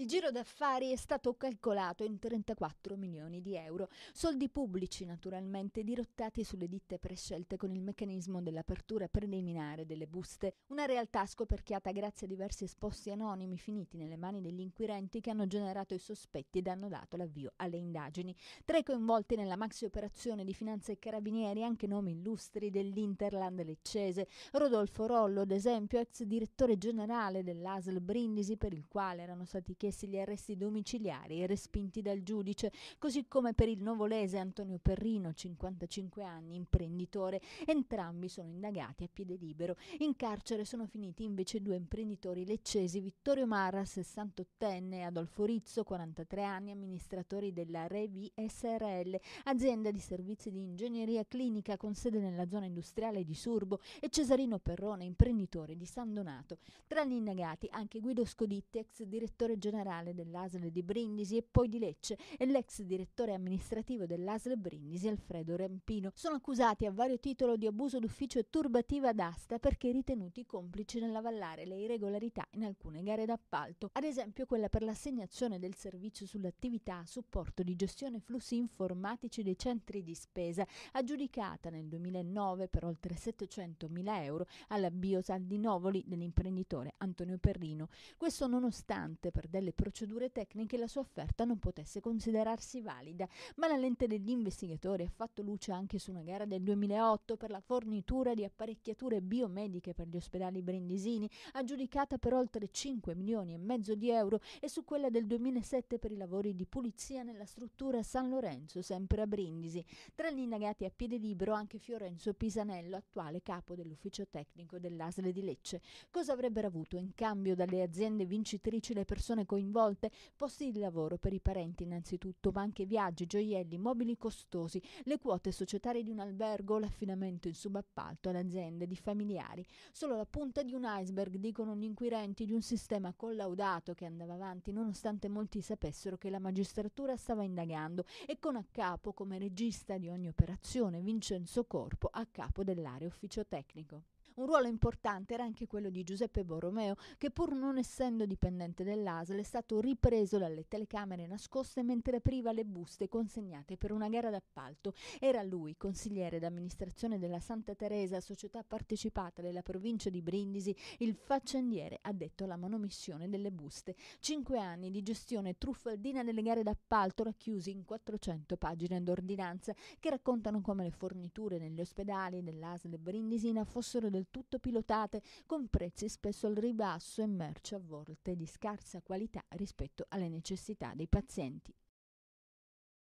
Il giro d'affari è stato calcolato in 34 milioni di euro, soldi pubblici naturalmente dirottati sulle ditte prescelte con il meccanismo dell'apertura preliminare delle buste, una realtà scoperchiata grazie a diversi esposti anonimi finiti nelle mani degli inquirenti che hanno generato i sospetti ed hanno dato l'avvio alle indagini. Tra i coinvolti nella maxi operazione di finanza e carabinieri anche nomi illustri dell'Interland leccese, Rodolfo Rollo ad esempio, ex direttore generale dell'ASL Brindisi per il quale erano stati chiesti richiesti gli arresti domiciliari e respinti dal giudice, così come per il novolese Antonio Perrino, 55 anni, imprenditore. Entrambi sono indagati a piede libero. In carcere sono finiti invece due imprenditori leccesi, Vittorio Marra, 68enne, e Adolfo Rizzo, 43 anni, amministratori della Revi SRL, azienda di servizi di ingegneria clinica con sede nella zona industriale di Surbo, e Cesarino Perrone, imprenditore di San Donato. Tra gli indagati anche Guido Scoditti, ex direttore generale generale dell'ASL di Brindisi e poi di Lecce e l'ex direttore amministrativo dell'ASL Brindisi Alfredo Rampino. Sono accusati a vario titolo di abuso d'ufficio e turbativa d'asta perché ritenuti complici nell'avallare le irregolarità in alcune gare d'appalto, ad esempio quella per l'assegnazione del servizio sull'attività a supporto di gestione flussi informatici dei centri di spesa, aggiudicata nel 2009 per oltre 700.000 euro alla Biosal di Novoli dell'imprenditore Antonio Perrino. Questo nonostante per delle delle procedure tecniche la sua offerta non potesse considerarsi valida, ma la lente degli investigatori ha fatto luce anche su una gara del 2008 per la fornitura di apparecchiature biomediche per gli ospedali brindisini, aggiudicata per oltre 5 milioni e mezzo di euro, e su quella del 2007 per i lavori di pulizia nella struttura San Lorenzo, sempre a Brindisi. Tra gli indagati a piede libero anche Fiorenzo Pisanello, attuale capo dell'ufficio tecnico dell'ASLE di Lecce. Cosa avrebbero avuto in cambio dalle aziende vincitrici le persone coinvolte, posti di lavoro per i parenti innanzitutto, ma anche viaggi, gioielli, mobili costosi, le quote societarie di un albergo, l'affidamento in subappalto alle aziende di familiari. Solo la punta di un iceberg, dicono gli inquirenti, di un sistema collaudato che andava avanti nonostante molti sapessero che la magistratura stava indagando e con a capo come regista di ogni operazione Vincenzo Corpo a capo dell'area ufficio tecnico. Un ruolo importante era anche quello di Giuseppe Borromeo, che pur non essendo dipendente dell'ASL è stato ripreso dalle telecamere nascoste mentre apriva le buste consegnate per una gara d'appalto. Era lui, consigliere d'amministrazione della Santa Teresa, società partecipata della provincia di Brindisi, il faccendiere addetto alla manomissione delle buste. Cinque anni di gestione truffaldina delle gare d'appalto racchiusi in 400 pagine d'ordinanza che raccontano come le forniture negli ospedali dell'ASL brindisina fossero del del pilotate, con prezzi spesso al ribasso e merce a volte di scarsa qualità rispetto alle necessità dei pazienti.